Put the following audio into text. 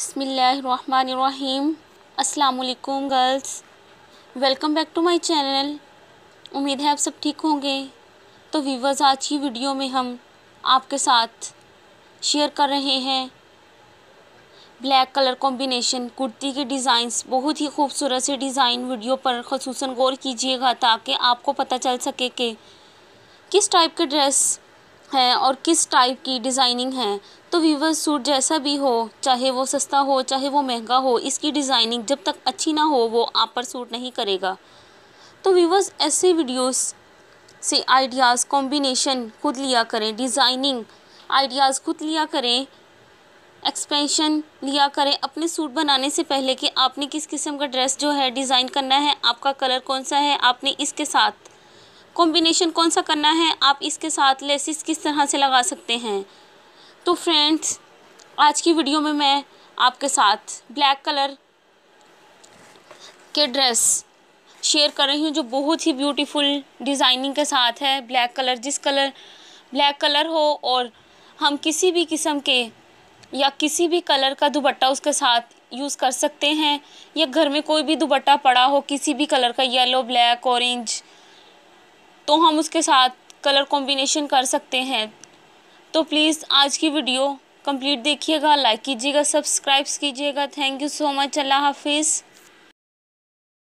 बसमीम् अल्लाम girls welcome back to my channel उम्मीद है आप सब ठीक होंगे तो वीवर्स आज की वीडियो में हम आपके साथ शेयर कर रहे हैं ब्लैक कलर कॉम्बिनेशन कुर्ती के डिज़ाइंस बहुत ही खूबसूरत से डिज़ाइन वीडियो पर खसूस गौर कीजिएगा ताकि आपको पता चल सके कि किस टाइप के ड्रेस है और किस टाइप की डिज़ाइनिंग है तो वीवर सूट जैसा भी हो चाहे वो सस्ता हो चाहे वो महंगा हो इसकी डिज़ाइनिंग जब तक अच्छी ना हो वो आप पर सूट नहीं करेगा तो वीवर्स ऐसे वीडियोस से आइडियाज़ कॉम्बिनेशन खुद लिया करें डिज़ाइनिंग आइडियाज़ खुद लिया करें एक्सपेंशन लिया करें अपने सूट बनाने से पहले कि आपने किस किस्म का ड्रेस जो है डिज़ाइन करना है आपका कलर कौन सा है आपने इसके साथ कॉम्बिनेशन कौन सा करना है आप इसके साथ लेसिस किस तरह से लगा सकते हैं तो फ्रेंड्स आज की वीडियो में मैं आपके साथ ब्लैक कलर के ड्रेस शेयर कर रही हूँ जो बहुत ही ब्यूटीफुल डिज़ाइनिंग के साथ है ब्लैक कलर जिस कलर ब्लैक कलर हो और हम किसी भी किस्म के या किसी भी कलर का दुपट्टा उसके साथ यूज़ कर सकते हैं या घर में कोई भी दुपट्टा पड़ा हो किसी भी कलर का येलो ब्लैक ऑरेंज तो हम उसके साथ कलर कॉम्बिनेशन कर सकते हैं तो प्लीज़ आज की वीडियो कंप्लीट देखिएगा लाइक कीजिएगा सब्सक्राइब कीजिएगा थैंक यू सो मच अल्लाह हाफिज़